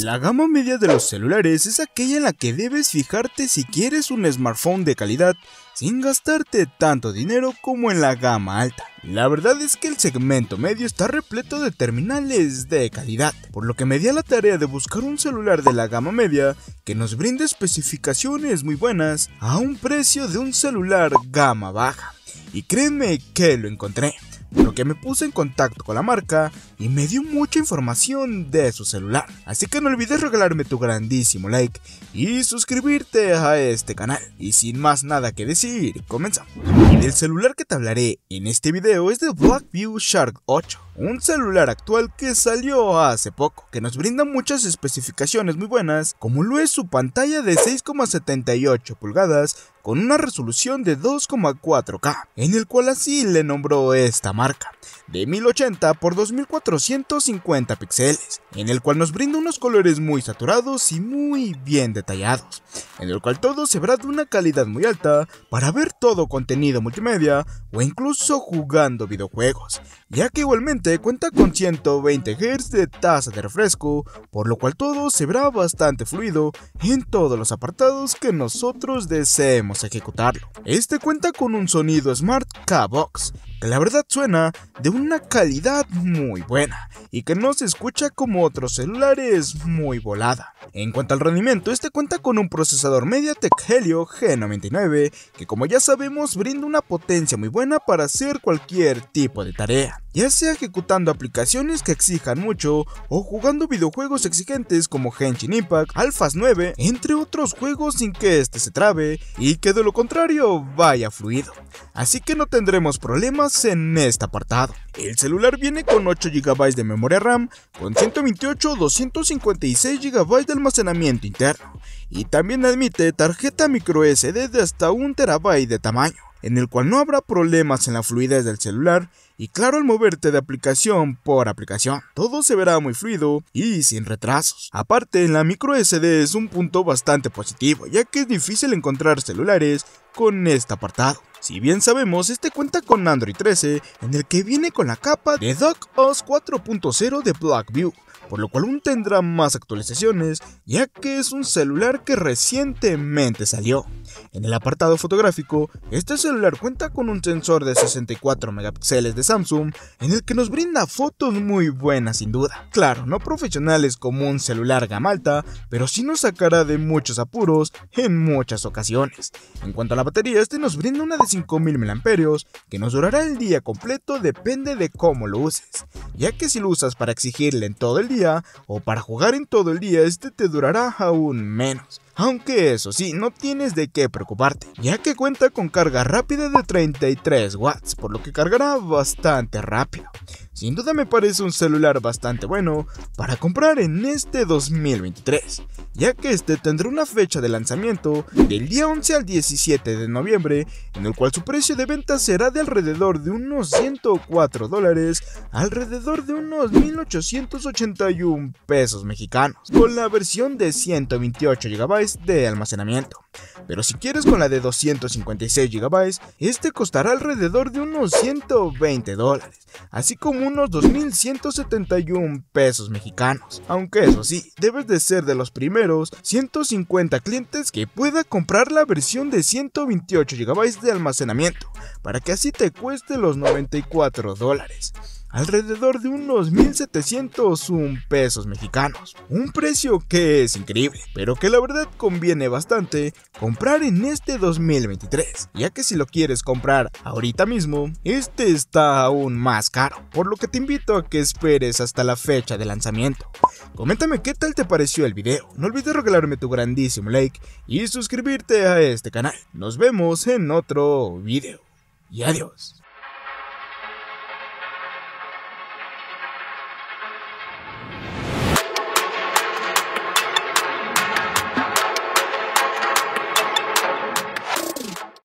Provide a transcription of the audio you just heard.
La gama media de los celulares es aquella en la que debes fijarte si quieres un smartphone de calidad sin gastarte tanto dinero como en la gama alta. La verdad es que el segmento medio está repleto de terminales de calidad, por lo que me di a la tarea de buscar un celular de la gama media que nos brinde especificaciones muy buenas a un precio de un celular gama baja. Y créeme que lo encontré lo que me puse en contacto con la marca y me dio mucha información de su celular. Así que no olvides regalarme tu grandísimo like y suscribirte a este canal. Y sin más nada que decir, comenzamos. El celular que te hablaré en este video es de Blackview Shark 8 un celular actual que salió hace poco, que nos brinda muchas especificaciones muy buenas, como lo es su pantalla de 6,78 pulgadas con una resolución de 2,4K, en el cual así le nombró esta marca de 1080 por 2450 píxeles, en el cual nos brinda unos colores muy saturados y muy bien detallados, en el cual todo se verá de una calidad muy alta para ver todo contenido multimedia o incluso jugando videojuegos, ya que igualmente cuenta con 120 Hz de tasa de refresco, por lo cual todo se verá bastante fluido en todos los apartados que nosotros deseemos ejecutarlo. Este cuenta con un sonido Smart K-Box, la verdad suena de una calidad muy buena y que no se escucha como otros celulares muy volada. En cuanto al rendimiento, este cuenta con un procesador MediaTek Helio G99 que como ya sabemos brinda una potencia muy buena para hacer cualquier tipo de tarea ya sea ejecutando aplicaciones que exijan mucho o jugando videojuegos exigentes como Genshin Impact, Alphas 9, entre otros juegos sin que este se trabe y que de lo contrario vaya fluido. Así que no tendremos problemas en este apartado. El celular viene con 8 GB de memoria RAM, con 128 o 256 GB de almacenamiento interno, y también admite tarjeta microSD de hasta 1 TB de tamaño en el cual no habrá problemas en la fluidez del celular y claro al moverte de aplicación por aplicación. Todo se verá muy fluido y sin retrasos. Aparte, la micro SD es un punto bastante positivo, ya que es difícil encontrar celulares con este apartado. Si bien sabemos, este cuenta con Android 13, en el que viene con la capa de OS 4.0 de Blackview, por lo cual aún tendrá más actualizaciones, ya que es un celular que recientemente salió. En el apartado fotográfico, este celular cuenta con un sensor de 64 megapíxeles de Samsung, en el que nos brinda fotos muy buenas sin duda. Claro, no profesionales como un celular gama alta, pero sí nos sacará de muchos apuros en muchas ocasiones. En cuanto a la batería, este nos brinda una decisión. 5000 mAh que nos durará el día completo depende de cómo lo uses, ya que si lo usas para exigirle en todo el día o para jugar en todo el día este te durará aún menos. Aunque eso sí, no tienes de qué preocuparte, ya que cuenta con carga rápida de 33 watts, por lo que cargará bastante rápido. Sin duda me parece un celular bastante bueno para comprar en este 2023, ya que este tendrá una fecha de lanzamiento del día 11 al 17 de noviembre, en el cual su precio de venta será de alrededor de unos 104 dólares, alrededor de unos 1881 pesos mexicanos, con la versión de 128 GB de almacenamiento. Pero si quieres con la de 256 GB, este costará alrededor de unos 120 dólares, así como unos 2.171 pesos mexicanos. Aunque eso sí, debes de ser de los primeros 150 clientes que pueda comprar la versión de 128 GB de almacenamiento, para que así te cueste los 94 dólares alrededor de unos 1.701 pesos mexicanos. Un precio que es increíble, pero que la verdad conviene bastante comprar en este 2023, ya que si lo quieres comprar ahorita mismo, este está aún más caro, por lo que te invito a que esperes hasta la fecha de lanzamiento. Coméntame qué tal te pareció el video, no olvides regalarme tu grandísimo like y suscribirte a este canal. Nos vemos en otro video y adiós.